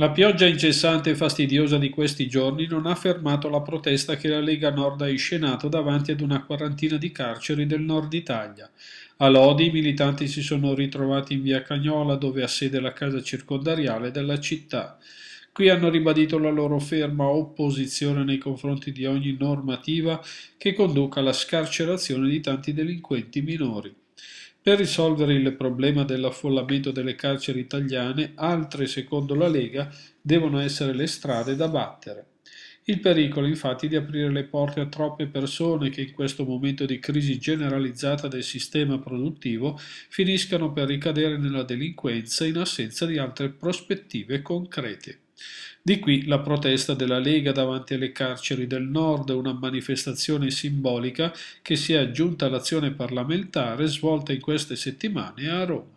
La pioggia incessante e fastidiosa di questi giorni non ha fermato la protesta che la Lega Nord ha inscenato davanti ad una quarantina di carceri del nord Italia. A Lodi i militanti si sono ritrovati in via Cagnola, dove ha sede la casa circondariale della città. Qui hanno ribadito la loro ferma opposizione nei confronti di ogni normativa che conduca alla scarcerazione di tanti delinquenti minori. Per risolvere il problema dell'affollamento delle carceri italiane, altre, secondo la Lega, devono essere le strade da battere. Il pericolo infatti di aprire le porte a troppe persone che in questo momento di crisi generalizzata del sistema produttivo finiscano per ricadere nella delinquenza in assenza di altre prospettive concrete. Di qui la protesta della Lega davanti alle carceri del Nord, una manifestazione simbolica che si è aggiunta all'azione parlamentare svolta in queste settimane a Roma.